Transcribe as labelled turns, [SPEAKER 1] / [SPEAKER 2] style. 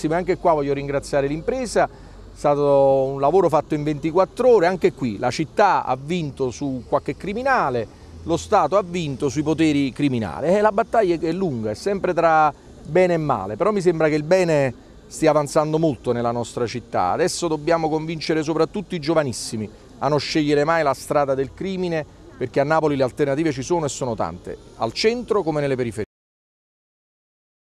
[SPEAKER 1] massima. Anche qua voglio ringraziare l'impresa, è stato un lavoro fatto in 24 ore, anche qui la città ha vinto su qualche criminale, lo Stato ha vinto sui poteri criminali. E la battaglia è lunga, è sempre tra bene e male, però mi sembra che il bene stia avanzando molto nella nostra città. Adesso dobbiamo convincere soprattutto i giovanissimi a non scegliere mai la strada del crimine, perché a Napoli le alternative ci sono e sono tante, al centro come nelle periferie.